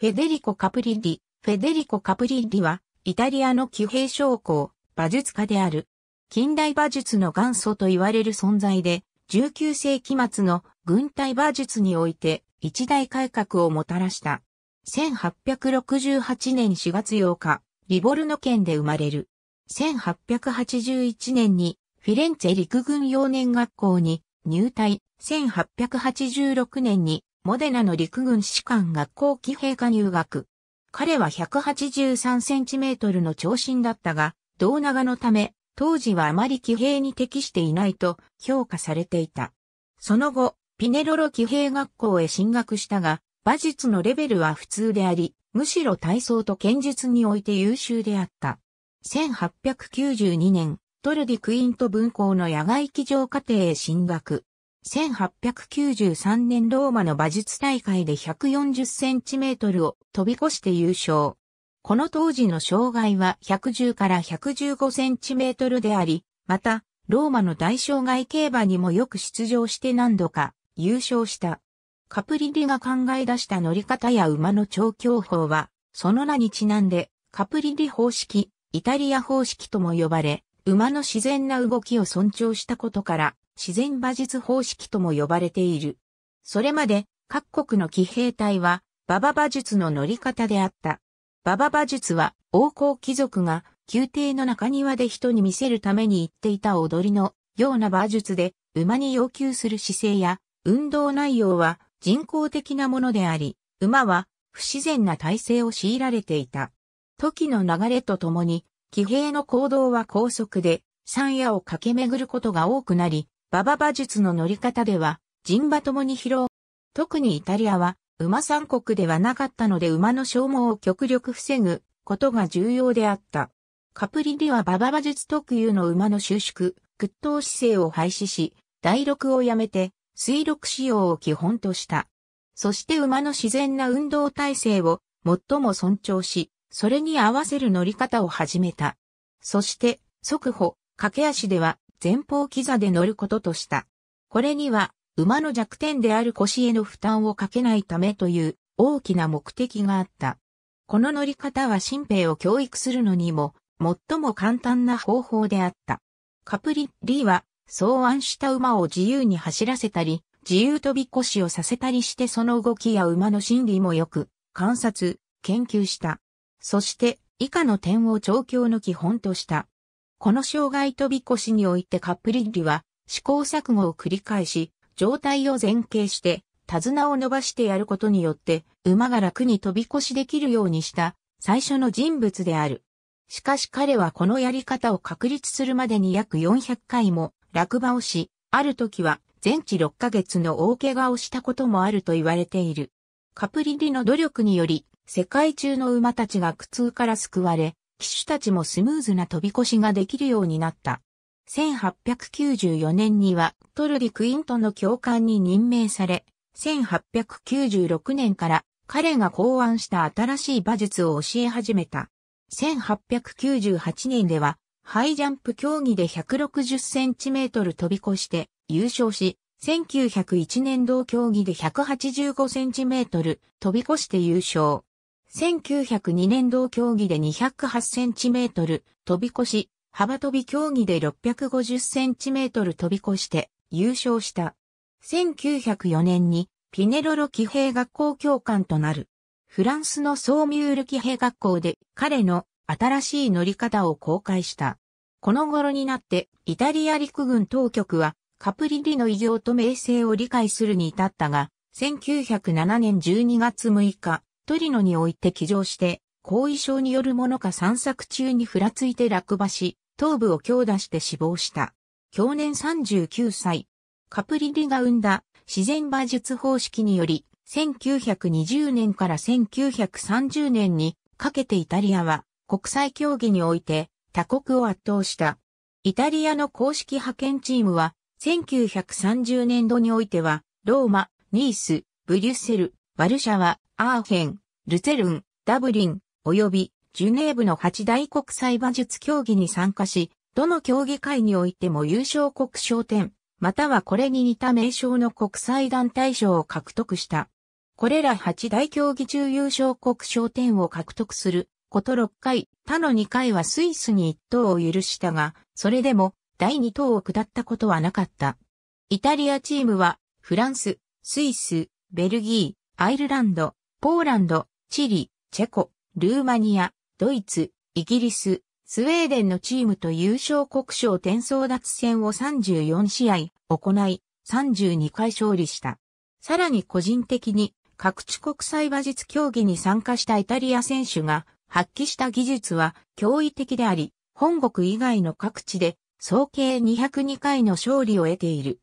フェデリコ・カプリッリ。フェデリコ・カプリッリは、イタリアの騎兵将校、馬術家である。近代馬術の元祖と言われる存在で、19世紀末の軍隊馬術において一大改革をもたらした。1868年4月8日、リボルノ県で生まれる。1881年にフィレンツェ陸軍幼年学校に入隊。1886年にモデナの陸軍士官学校騎兵科入学。彼は183センチメートルの長身だったが、胴長のため、当時はあまり騎兵に適していないと評価されていた。その後、ピネロロ騎兵学校へ進学したが、馬術のレベルは普通であり、むしろ体操と剣術において優秀であった。1892年、トルディ・クイント分校の野外騎乗課程へ進学。1893年ローマの馬術大会で140センチメートルを飛び越して優勝。この当時の障害は110から115センチメートルであり、また、ローマの大障害競馬にもよく出場して何度か優勝した。カプリリが考え出した乗り方や馬の調教法は、その名にちなんで、カプリリ方式、イタリア方式とも呼ばれ、馬の自然な動きを尊重したことから、自然馬術方式とも呼ばれている。それまで各国の騎兵隊は馬場馬術の乗り方であった。馬場馬術は王侯貴族が宮廷の中庭で人に見せるために行っていた踊りのような馬術で馬に要求する姿勢や運動内容は人工的なものであり、馬は不自然な体制を強いられていた。時の流れとともに騎兵の行動は高速で山野を駆け巡ることが多くなり、馬場馬術の乗り方では、人馬ともに疲労。特にイタリアは、馬三国ではなかったので馬の消耗を極力防ぐことが重要であった。カプリリは馬場馬術特有の馬の収縮、屈頭姿勢を廃止し、第六をやめて、水力使用を基本とした。そして馬の自然な運動体制を最も尊重し、それに合わせる乗り方を始めた。そして、速歩、駆け足では前方キザで乗ることとした。これには、馬の弱点である腰への負担をかけないためという大きな目的があった。この乗り方は新兵を教育するのにも最も簡単な方法であった。カプリリーは草案した馬を自由に走らせたり、自由飛び腰をさせたりしてその動きや馬の心理もよく観察、研究した。そして以下の点を調教の基本とした。この障害飛び越しにおいてカップリッリは試行錯誤を繰り返し、状態を前傾して、手綱を伸ばしてやることによって、馬が楽に飛び越しできるようにした最初の人物である。しかし彼はこのやり方を確立するまでに約400回も落馬をし、ある時は全治6ヶ月の大怪我をしたこともあると言われている。カプリリの努力により、世界中の馬たちが苦痛から救われ、騎手たちもスムーズな飛び越しができるようになった。1894年にはトルディ・クイントの教官に任命され、1896年から彼が考案した新しい馬術を教え始めた。1898年では、ハイジャンプ競技で160センチメートル飛び越して優勝し、1901年同競技で185センチメートル飛び越して優勝。1902年同競技で208センチメートル飛び越し、幅飛び競技で650センチメートル飛び越して優勝した。1904年にピネロロ騎兵学校教官となる。フランスのソーミュール騎兵学校で彼の新しい乗り方を公開した。この頃になってイタリア陸軍当局はカプリリの偉業と名声を理解するに至ったが、1907年12月6日、トリノにおいて騎乗して、後遺症によるものか散策中にふらついて落馬し、頭部を強打して死亡した。去年39歳。カプリリが生んだ自然馬術方式により、1920年から1930年にかけてイタリアは国際競技において他国を圧倒した。イタリアの公式派遣チームは1930年度においてはローマ、ニース、ブリュッセル、ワルシャワ、アーヘン、ルツェルン、ダブリン、及びジュネーブの八大国際馬術競技に参加し、どの競技会においても優勝国賞店、またはこれに似た名称の国際団体賞を獲得した。これら八大競技中優勝国賞店を獲得すること6回、他の2回はスイスに1等を許したが、それでも第2等を下ったことはなかった。イタリアチームは、フランス、スイス、ベルギー、アイルランド、ポーランド、チリ、チェコ、ルーマニア、ドイツ、イギリス、スウェーデンのチームと優勝国賞転送奪戦を34試合行い、32回勝利した。さらに個人的に各地国際馬術競技に参加したイタリア選手が発揮した技術は驚異的であり、本国以外の各地で総計202回の勝利を得ている。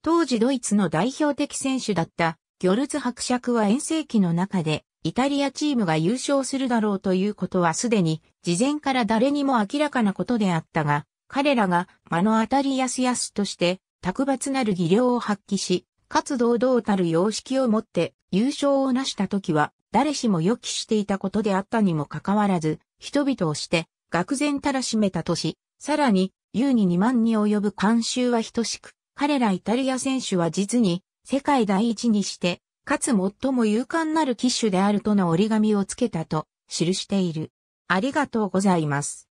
当時ドイツの代表的選手だったギョルツ伯爵は遠征期の中で、イタリアチームが優勝するだろうということはすでに、事前から誰にも明らかなことであったが、彼らが目の当たりやすやすとして、卓抜なる技量を発揮し、かつ堂々たる様式をもって優勝を成した時は、誰しも予期していたことであったにもかかわらず、人々をして、愕然たらしめた年、さらに、優に2万に及ぶ監修は等しく、彼らイタリア選手は実に、世界第一にして、かつ最も勇敢なる騎手であるとの折り紙をつけたと記している。ありがとうございます。